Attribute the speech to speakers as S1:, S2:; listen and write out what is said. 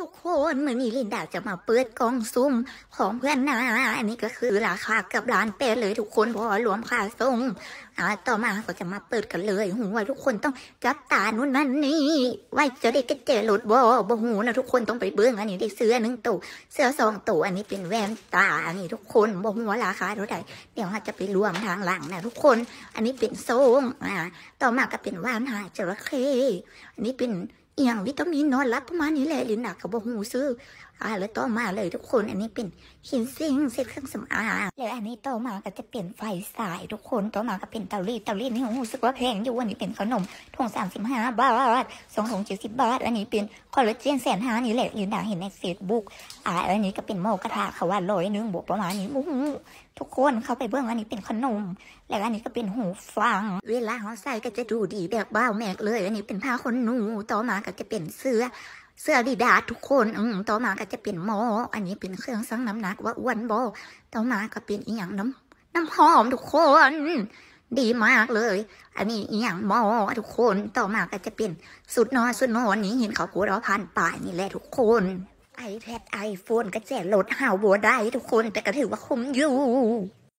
S1: ทุกคนมือนี้ลินดาจะมาเปิดกล่องซุ้มของเพื่อนนะอันนี้ก็คือราคากับร้านเป๊ะเลย ทุกคนเพราะรวมค่าส่งอ่าต่อมาก็จะมาเปิดกันเลยหูว่าทุกคนต้องจับตานู่นนั่นนี่ไว้จะได้กระเจรถบอบอหูนะทุกคนต้องไปเบื้องอันนี้ได้เสื้อหนึ่งตัวเสื้อสองตัวอันนี้เป็นแว่นตาอันนี้ทุกคนบอหัวราคาเท่าไหร่เดี๋ยวเราจะไปรวมทางหลังนะทุกคน อันนี้เป็นโซงอ่าต่อมาก็เป็นว่านหาจระเข้อันนี้เป็นอีหยังวิตามินนอนรับประมาณนี้แหละลินอะกขบอกหูซื้ออ่าแล้วต่อมาเลยทุกคนอันนี้เป็นหินซิงเซ็ตเครื่องสำอางแล้วอันนี้ต่อมาก็จะเปลี่ยนไฟสายทุกคนต่อมาก็เป็นเตารีดเตารีดนี่หูซึกว่าแพงอยู่อันนี้เป็นขนมถุงสามสิบห้าบาทสองถุงเจ็ดสิบบาท อันนี้เป็นคอลลาเจนแสนห้านี่แหละลินอาเห็นในเฟซบุ๊กอ่าอันนี้ก็เป็นหม้อกระทะเขาว่าร้อยนึงบวกประมาณนี้อู้ทุกคนเข้าไปเบื้องอันนี้เป็นขนม แล้วอันนี้ก็เป็นหูฟัง เวลาเขาใส่ก็จะดูดีแบบบ้าแมกเลย อันนี้เป็นผ้าขนหนูต่อมาก็จะเป็นเสื้อเสื้อดีดาทุกคนอืมต่อมาก็จะเป็นหมออันนี้เป็นเครื่องสั่งน้ำหนักว่าอ้วนโบต่อมาก็เป็นอีหยังน้ำน้ำหอมทุกคน ดีมากเลย อันนี้อีหยังหมอทุกคนต่อมาก็จะเป็นสุดนอนสุดนอนนี้เห็นเขากูรอ่านป่ายนี่แหละทุกคนไอแพดไอโฟนก็แจกโลดหาวบัวได้ทุกคนแต่ก็ถือว่าคุ้มอยู่